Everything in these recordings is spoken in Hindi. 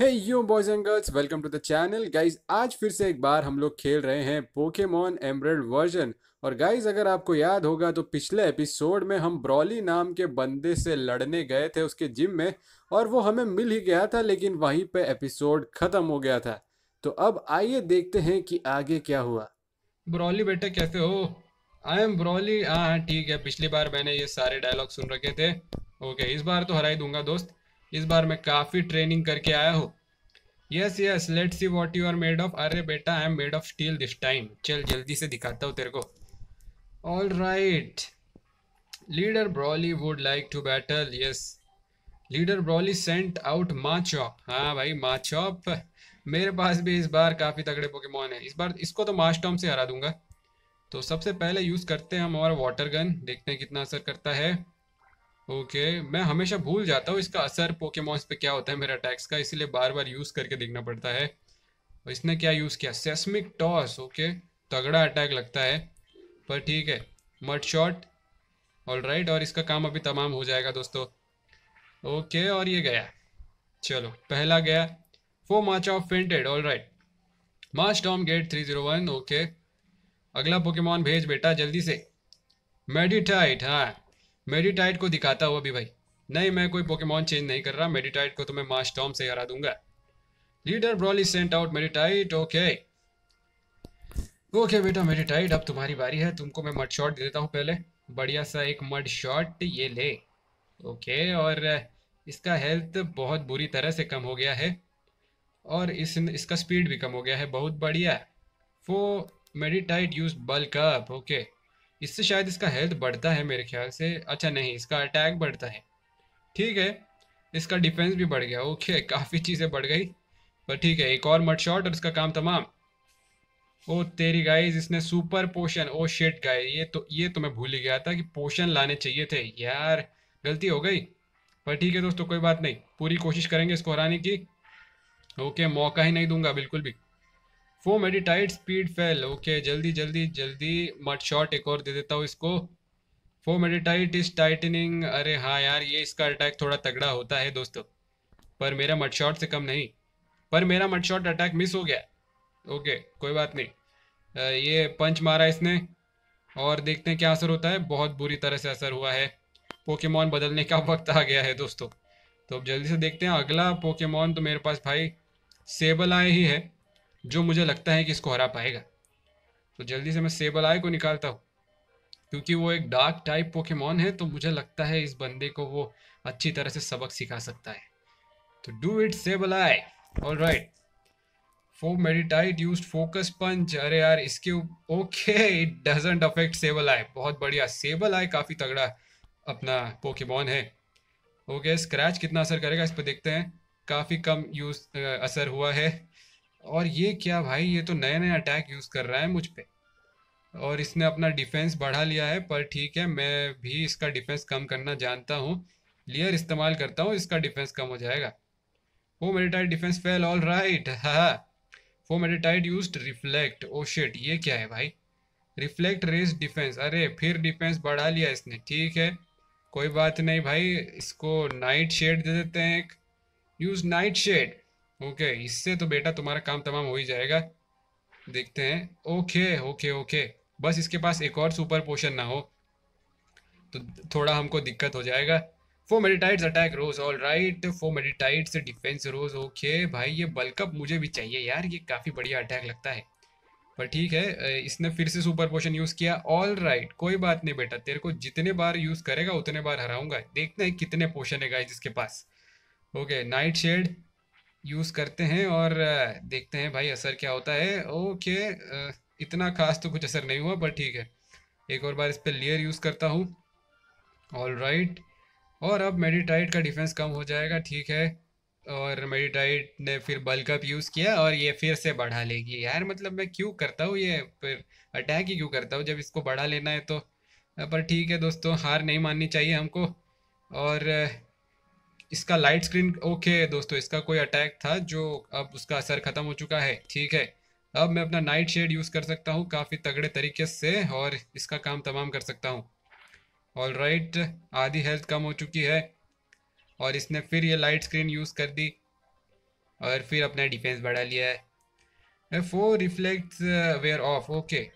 Hey you boys and girls, welcome to the channel. आज फिर से एक बार हम लोग खेल रहे हैं पोकेमोन एम्ब्रेड वर्जन और गाइज अगर आपको याद होगा तो पिछले एपिसोड में हम ब्रॉली नाम के बंदे से लड़ने गए थे उसके जिम में और वो हमें मिल ही गया था लेकिन वहीं पे एपिसोड ख़त्म हो गया था तो अब आइए देखते हैं कि आगे क्या हुआ ब्रॉली बेटे कैसे हो आई एम ब्रॉली हाँ ठीक है पिछली बार मैंने ये सारे डायलॉग सुन रखे थे ओके इस बार तो हरा ही दूंगा दोस्त इस बार मैं काफ़ी ट्रेनिंग करके आया हूँ yes yes let see what you are made of अरे बेटा I am made of steel this time चल जल्दी से दिखाता हूँ तेरे को all right leader Brawly would like to battle yes leader Brawly sent out Machop हाँ भाई मा चॉप मेरे पास भी इस बार काफ़ी तगड़े पोकेमॉन है इस बार इसको तो मास्टॉम से हरा दूंगा तो सबसे पहले यूज़ करते हैं हम हमारा वाटर गन देखते हैं कितना असर करता है ओके मैं हमेशा भूल जाता हूँ इसका असर पोकेमॉन्स पे क्या होता है मेरा टैक्स का इसीलिए बार बार यूज़ करके देखना पड़ता है और इसने क्या यूज़ किया सेस्मिक टॉस ओके तगड़ा अटैक लगता है पर ठीक है मट शॉट ऑल राइट और इसका काम अभी तमाम हो जाएगा दोस्तों ओके और ये गया चलो पहला गया foe Machop fainted all right Marshtomp get three zero one okay अगला पोकेमॉन भेज बेटा जल्दी से मेडिटाइट हाँ मेडिटाइट को दिखाता हुआ भी भाई नहीं मैं कोई पोकेमोन चेंज नहीं कर रहा मेडिटाइट को तो मैं मास टॉम से हरा दूंगा leader Brawly sent out Meditite okay okay बेटा मेडिटाइट अब तुम्हारी बारी है तुमको मैं मड शॉट दे देता हूँ पहले बढ़िया सा एक मड शॉट ये ले ओके और इसका हेल्थ बहुत बुरी तरह से कम हो गया है और इस इसका स्पीड भी कम हो गया है बहुत बढ़िया foe Meditite use bulk up okay okay. इससे शायद इसका हेल्थ बढ़ता है मेरे ख्याल से अच्छा नहीं इसका अटैक बढ़ता है ठीक है इसका डिफेंस भी बढ़ गया ओके काफ़ी चीज़ें बढ़ गई पर ठीक है एक और मट शॉट और इसका काम तमाम ओ तेरी गाइस इसने सुपर पोशन ओ शेट गाय ये तो ये तो मैं भूल ही गया था कि पोशन लाने चाहिए थे यार गलती हो गई पर ठीक है दोस्तों कोई बात नहीं पूरी कोशिश करेंगे इसको हराने की ओके मौका ही नहीं दूंगा बिल्कुल भी foe Meditite speed fell okay जल्दी जल्दी जल्दी मट शॉट एक और दे देता हूँ इसको फोम एडिटाइट इज टाइटनिंग अरे हाँ यार ये इसका अटैक थोड़ा तगड़ा होता है दोस्तों पर मेरा मट शॉट से कम नहीं पर मेरा मट शॉट अटैक मिस हो गया ओके कोई बात नहीं ये पंच मारा इसने और देखते हैं क्या असर होता है बहुत बुरी तरह से असर हुआ है पोकेमॉन बदलने का वक्त आ गया है दोस्तों तो अब जल्दी से देखते हैं अगला पोकेमॉन तो मेरे पास भाई सेबल आए ही है जो मुझे लगता है कि इसको हरा पाएगा तो जल्दी से मैं सेबल आय को निकालता हूँ क्योंकि वो एक डार्क टाइप पोकेमॉन है तो मुझे लगता है इस बंदे को वो अच्छी तरह से सबक सिखा सकता है तो do it Sableye all right foe Meditite use focus punch अरे यार इसके okay it doesn't affect Sableye बहुत बढ़िया सेबल आय काफ़ी तगड़ा अपना पोकेमॉन है ओके okay, स्क्रैच कितना असर करेगा इस पर देखते हैं काफ़ी कम यूज असर हुआ है और ये क्या भाई ये तो नए नए अटैक यूज़ कर रहा है मुझ पर और इसने अपना डिफेंस बढ़ा लिया है पर ठीक है मैं भी इसका डिफेंस कम करना जानता हूँ लियर इस्तेमाल करता हूँ इसका डिफेंस कम हो जाएगा वो Meditite defence fell all right हाँ वो मेडिटाइट यूज रिफ्लेक्ट ओ शेट ये क्या है भाई रिफ्लेक्ट रेस डिफेंस अरे फिर डिफेंस बढ़ा लिया इसने ठीक है कोई बात नहीं भाई इसको नाइट शेड दे देते हैं एक यूज़ नाइट शेड ओके इससे तो बेटा तुम्हारा काम तमाम हो ही जाएगा देखते हैं ओके ओके ओके बस इसके पास एक और सुपर पोशन ना हो तो थोड़ा हमको दिक्कत हो जाएगा foe Meditite's attack rose all right foe Meditite's defence rose okay भाई ये बल्कअप मुझे भी चाहिए यार ये काफ़ी बढ़िया अटैक लगता है पर ठीक है इसने फिर से सुपर पोशन यूज़ किया ऑल राइट right, कोई बात नहीं बेटा तेरे को जितने बार यूज़ करेगा उतने बार हराऊंगा देखते हैं कितने पोशन है गाइज इसके पास ओके नाइट शेड यूज़ करते हैं और देखते हैं भाई असर क्या होता है ओके इतना खास तो कुछ असर नहीं हुआ पर ठीक है एक और बार इस पर लेयर यूज़ करता हूँ ऑल राइट और अब मेडिटाइट का डिफेंस कम हो जाएगा ठीक है और मेडिटाइट ने फिर बल्कअप यूज़ किया और ये फिर से बढ़ा लेगी यार मतलब मैं क्यों करता हूँ ये फिर अटैक ही क्यों करता हूँ जब इसको बढ़ा लेना है तो पर ठीक है दोस्तों हार नहीं माननी चाहिए हमको और इसका लाइट स्क्रीन ओके दोस्तों इसका कोई अटैक था जो अब उसका असर ख़त्म हो चुका है ठीक है अब मैं अपना नाइट शेड यूज़ कर सकता हूँ काफ़ी तगड़े तरीके से और इसका काम तमाम कर सकता हूँ ऑल राइट आधी हेल्थ कम हो चुकी है और इसने फिर ये लाइट स्क्रीन यूज़ कर दी और फिर अपना डिफेंस बढ़ा लिया है foe reflect wore off okay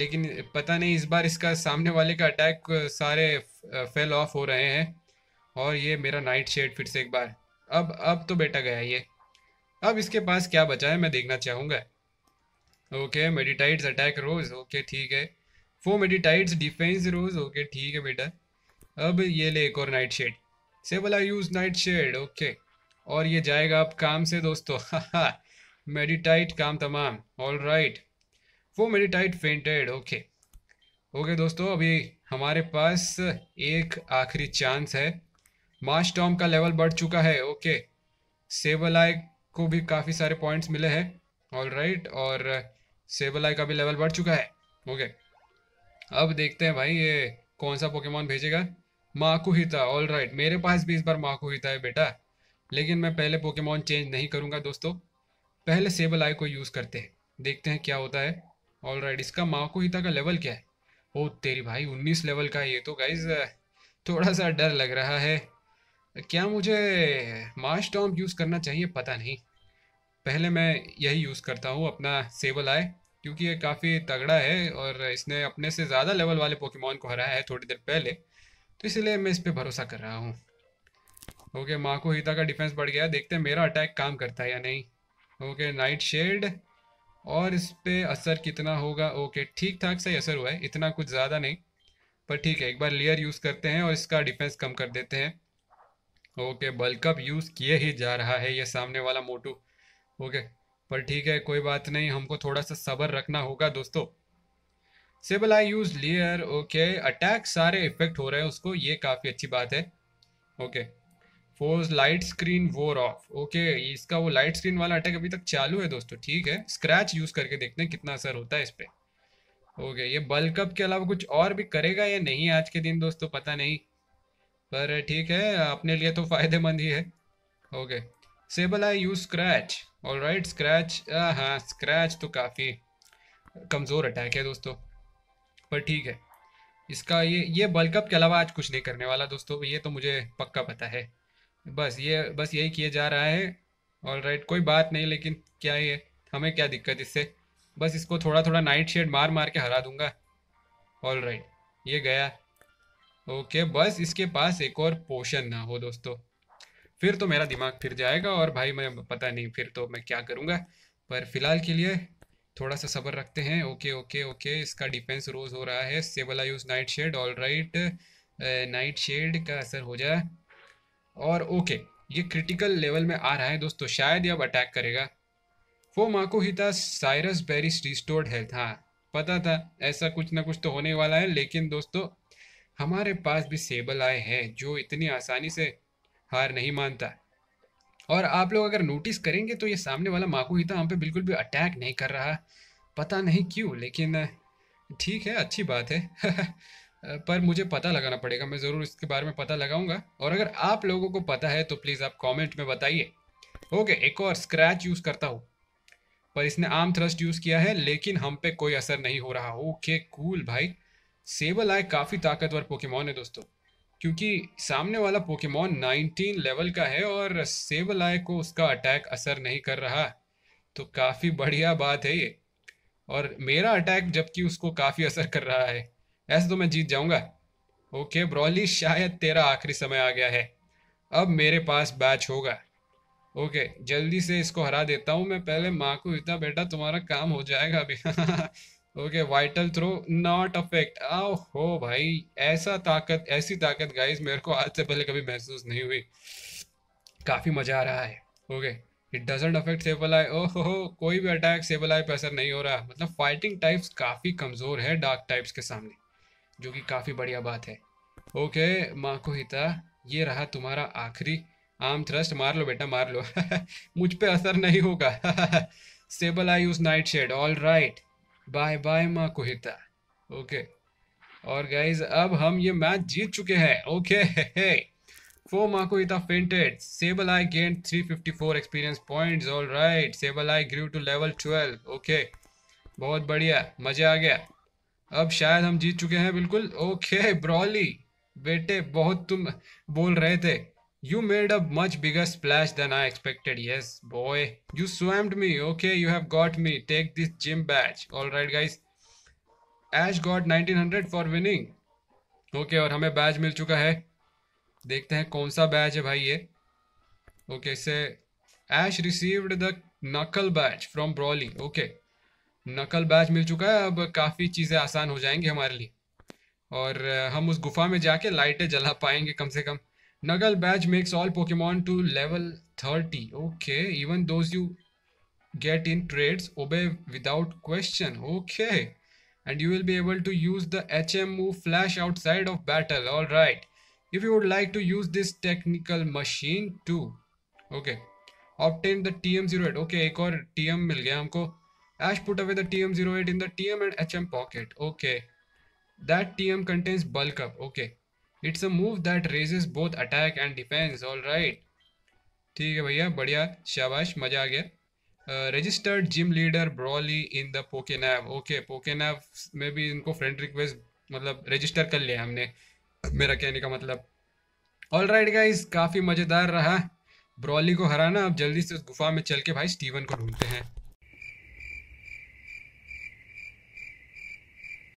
लेकिन पता नहीं इस बार इसका सामने वाले का अटैक uh, सारे फेल uh, ऑफ हो रहे हैं और ये मेरा नाइट शेड फिर से एक बार अब अब तो बेटा गया ये अब इसके पास क्या बचा है मैं देखना चाहूँगा okay Meditite's attack rose okay ठीक है फो मेडिटाइट्स डिफेंस रोज ओके ठीक है बेटा अब ये ले एक और night shade Sableye use night shade okay और ये जाएगा आप काम से दोस्तों मेडिटाइट काम तमाम all right foe Meditite fainted okay okay दोस्तों अभी हमारे पास एक आखिरी चांस है मार्च टॉम का लेवल बढ़ चुका है ओके सेवलाई को भी काफ़ी सारे पॉइंट्स मिले हैं ऑल राइट और सेवलाई का भी लेवल बढ़ चुका है ओके अब देखते हैं भाई ये कौन सा पोकेमॉन भेजेगा माकुहिता ऑल राइट मेरे पास भी इस बार माकुहिता है बेटा लेकिन मैं पहले पोकेमॉन चेंज नहीं करूँगा दोस्तों पहले सेबल आई को यूज़ करते हैं देखते हैं क्या होता है ऑल राइट इसका माकुहिता का लेवल क्या है ओ तेरी भाई उन्नीस लेवल का है ये तो गाइज थोड़ा सा डर लग रहा है क्या मुझे मार्श टॉम यूज़ करना चाहिए पता नहीं पहले मैं यही यूज़ करता हूँ अपना सेबल आए क्योंकि ये काफ़ी तगड़ा है और इसने अपने से ज़्यादा लेवल वाले पोकेमोन को हराया है थोड़ी देर पहले तो इसलिए मैं इस पर भरोसा कर रहा हूँ ओके माँ को हिता का डिफेंस बढ़ गया देखते हैं मेरा अटैक काम करता है या नहीं ओके नाइट शेड और इस पर असर कितना होगा ओके ठीक ठाक सही असर हुआ है इतना कुछ ज़्यादा नहीं पर ठीक है एक बार लेयर यूज़ करते हैं और इसका डिफेंस कम कर देते हैं ओके बल्क यूज़ किए ही जा रहा है ये सामने वाला मोटू ओके पर ठीक है कोई बात नहीं हमको थोड़ा सा सबर रखना होगा दोस्तों Sableye use leer okay attack सारे इफेक्ट हो रहे हैं उसको ये काफ़ी अच्छी बात है okay foe's light screen wore off okay इसका वो लाइट स्क्रीन वाला अटैक अभी तक चालू है दोस्तों ठीक है स्क्रैच यूज़ करके देखते हैं कितना असर होता है इस पर ओके ये बल्कअप के अलावा कुछ और भी करेगा या नहीं आज के दिन दोस्तों पता नहीं पर ठीक है अपने लिए तो फ़ायदेमंद ही है okay Sableye use scratch all right scratch हाँ स्क्रैच हाँ, तो काफ़ी कमज़ोर अटैक है दोस्तों पर ठीक है इसका ये ये बल्कअप के अलावा आज कुछ नहीं करने वाला दोस्तों ये तो मुझे पक्का पता है बस ये बस यही किया जा रहा है ऑल राइट कोई बात नहीं लेकिन क्या ये हमें क्या दिक्कत इससे बस इसको थोड़ा थोड़ा नाइट शेड मार मार के हरा दूंगा ऑल राइट ये गया ओके बस इसके पास एक और पोशन ना हो दोस्तों फिर तो मेरा दिमाग फिर जाएगा और भाई मैं पता नहीं फिर तो मैं क्या करूँगा पर फिलहाल के लिए थोड़ा सा सब्र रखते हैं ओके ओके ओके इसका डिफेंस रोज हो रहा है I use night shade all right night shade का असर हो जाए और ओके ये क्रिटिकल लेवल में आ रहा है दोस्तों शायद अब अटैक करेगा फो माको हिता साइरस बेरिस रिस्टोर्ड हेल्थ हाँ पता था ऐसा कुछ ना कुछ तो होने वाला है लेकिन दोस्तों हमारे पास भी सेबल आय है जो इतनी आसानी से हार नहीं मानता और आप लोग अगर नोटिस करेंगे तो ये सामने वाला ही था हम पे बिल्कुल भी अटैक नहीं कर रहा पता नहीं क्यों लेकिन ठीक है अच्छी बात है पर मुझे पता लगाना पड़ेगा मैं ज़रूर इसके बारे में पता लगाऊंगा और अगर आप लोगों को पता है तो प्लीज़ आप कमेंट में बताइए ओके एक और स्क्रैच यूज़ करता हूँ पर इसने आम थ्रस्ट यूज़ किया है लेकिन हम पे कोई असर नहीं हो रहा ओके कूल भाई सेबल आए काफ़ी ताकतवर पोकेमोन है दोस्तों क्योंकि सामने वाला पोकेमोन 19 लेवल का है और सेबल आए को उसका अटैक असर नहीं कर रहा तो काफ़ी बढ़िया बात है ये और मेरा अटैक जबकि उसको काफ़ी असर कर रहा है ऐसे तो मैं जीत जाऊंगा ओके ब्रॉली शायद तेरा आखिरी समय आ गया है अब मेरे पास बैच होगा ओके जल्दी से इसको हरा देता हूँ मैं पहले माँ को इतना बेटा तुम्हारा काम हो जाएगा अभी okay vital throw not affect हो भाई ऐसा ताकत ऐसी ताकत गाइस मेरे को आज से पहले कभी महसूस नहीं हुई काफ़ी मज़ा आ रहा है okay it doesn't affect Sableye oh हो कोई भी अटैक सेबल आई पर असर नहीं हो रहा मतलब फाइटिंग टाइप्स काफ़ी कमज़ोर है डार्क टाइप्स के सामने जो कि काफ़ी बढ़िया बात है ओके माँ को हिता ये रहा तुम्हारा आखिरी आम थ्रस्ट मार लो बेटा मार लो मुझ पर असर नहीं होगा Sableye use night shade all right bye bye Makuhita okay और गाइज अब हम ये मैच जीत चुके हैं okay Makuhita fainted Sableye experience all right Sableye grew to level okay बहुत बढ़िया मजा आ गया अब शायद हम जीत चुके हैं बिल्कुल ओके ब्रॉली बेटे बहुत तुम बोल रहे थे You made a much bigger splash than I expected. Yes, boy. You swamped me. Okay, you have got me. Take this gym badge. All right, guys. Ash got 1900 for winning. okay, और हमें बैज मिल चुका है देखते हैं कौन सा बैज है भाई ये ओके से Ash received the knuckle badge from Brawly okay knuckle badge मिल चुका है अब काफ़ी चीज़ें आसान हो जाएंगी हमारे लिए और हम उस गुफा में जाके लाइटें जला पाएंगे कम से कम Nuggle badge makes all Pokemon to level 30. Okay, even those you get in trades obey without question. Okay, and you will be able to use the HM move flash outside of battle. All right, if you would like to use this technical machine too. Okay, obtain the TM08. Okay, एक और TM मिल गया हमको. Ash put away the TM08 in the TM and HM pocket. Okay, that TM contains bulk up. Okay. It's a move that raises both attack and defence all right ठीक है भैया बढ़िया शाबाश मज़ा आ गया registered gym leader Brawly in the PokeNav okay PokeNav में भी इनको फ्रेंड रिक्वेस्ट मतलब रजिस्टर कर लिया हमने मेरा कहने का मतलब ऑल राइट गाइज काफ़ी मज़ेदार रहा ब्रॉली को हराना अब जल्दी से उस गुफा में चल के भाई स्टीवन को ढूंढते हैं